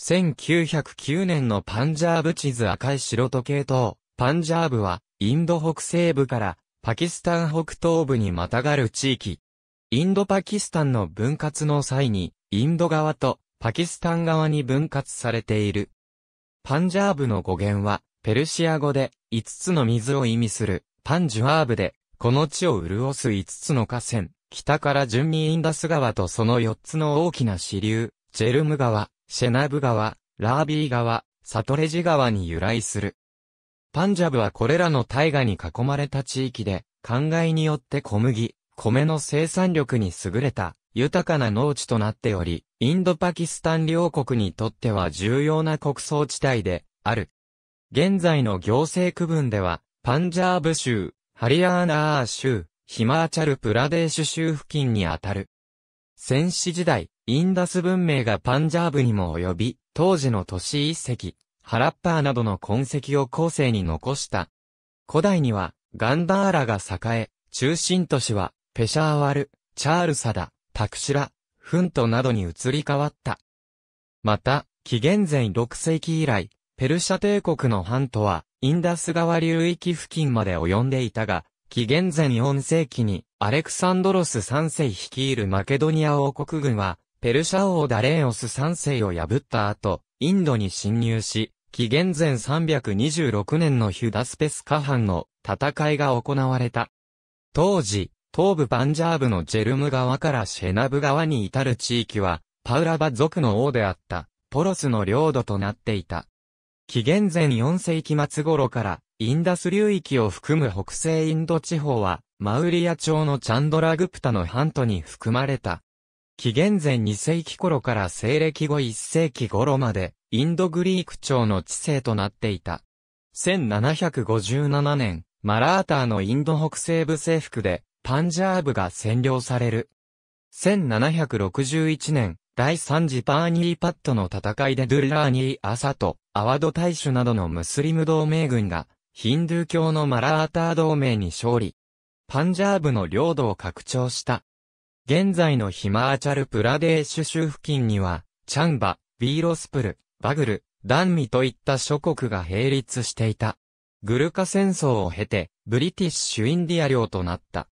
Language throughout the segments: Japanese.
1909年のパンジャーブ地図赤い白と系統、パンジャーブは、インド北西部から、パキスタン北東部にまたがる地域。インドパキスタンの分割の際に、インド側とパキスタン側に分割されている。パンジャーブの語源は、ペルシア語で、5つの水を意味する、パンジュアーブで、この地を潤す5つの河川、北から順にインダス川とその4つの大きな支流、ジェルム川、シェナブ川、ラービー川、サトレジ川に由来する。パンジャブはこれらの大河に囲まれた地域で、灌漑によって小麦、米の生産力に優れた豊かな農地となっており、インドパキスタン両国にとっては重要な国葬地帯である。現在の行政区分では、パンジャーブ州、ハリアーナー州、ヒマーチャルプラデーシュ州付近にあたる。戦死時代、インダス文明がパンジャーブにも及び、当時の都市遺跡、ハラッパーなどの痕跡を後世に残した。古代には、ガンダーラが栄え、中心都市は、ペシャーワル、チャールサダ、タクシュラ、フントなどに移り変わった。また、紀元前6世紀以来、ペルシャ帝国の藩とは、インダス川流域付近まで及んでいたが、紀元前4世紀に、アレクサンドロス3世率いるマケドニア王国軍は、ペルシャ王ダレーオス3世を破った後、インドに侵入し、紀元前326年のヒュダスペスカ藩の戦いが行われた。当時、東部パンジャーブのジェルム川からシェナブ川に至る地域は、パウラバ族の王であった、ポロスの領土となっていた。紀元前4世紀末頃から、インダス流域を含む北西インド地方は、マウリア朝のチャンドラグプタの半島に含まれた。紀元前2世紀頃から西暦後1世紀頃まで、インドグリーク朝の知性となっていた。1757年、マラーターのインド北西部征服で、パンジャーブが占領される。1761年、第3次パーニーパットの戦いでドゥルラーニー・アサト、アワド大主などのムスリム同盟軍が、ヒンドゥー教のマラーター同盟に勝利。パンジャーブの領土を拡張した。現在のヒマーチャルプラデーシュ州付近には、チャンバ、ビーロスプル、バグル、ダンミといった諸国が並立していた。グルカ戦争を経て、ブリティッシュインディア領となった。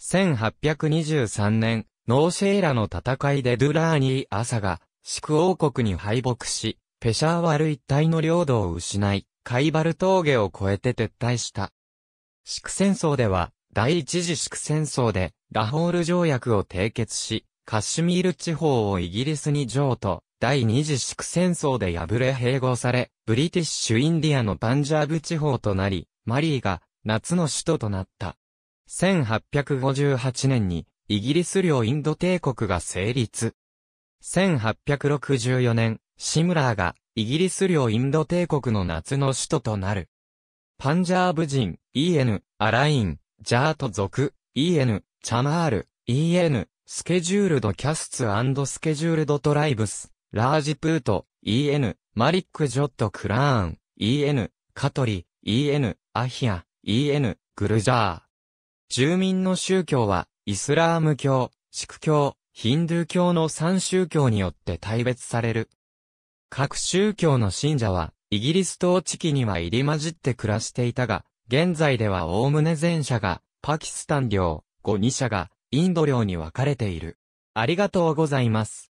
1823年、ノーシェーラの戦いでドゥラーニー・朝が、シク王国に敗北し、ペシャーワル一帯の領土を失い、カイバル峠を越えて撤退した。ク戦争では、第一次ク戦争で、ラホール条約を締結し、カシュミール地方をイギリスに譲渡、第二次粛戦争で敗れ併合され、ブリティッシュインディアのパンジャーブ地方となり、マリーが夏の首都となった。1858年にイギリス領インド帝国が成立。1864年、シムラーがイギリス領インド帝国の夏の首都となる。パンジャーブ人、EN、アライン、ジャート族、EN、チャナール、EN、スケジュールドキャスツスケジュールドトライブス、ラージプート、EN、マリック・ジョット・クラーン、EN、カトリ、EN、アヒア、EN、グルジャー。住民の宗教は、イスラーム教、シク教、ヒンドゥー教の3宗教によって大別される。各宗教の信者は、イギリス統治期には入り混じって暮らしていたが、現在ではおおむね前者が、パキスタン領、5、2社がインド領に分かれている。ありがとうございます。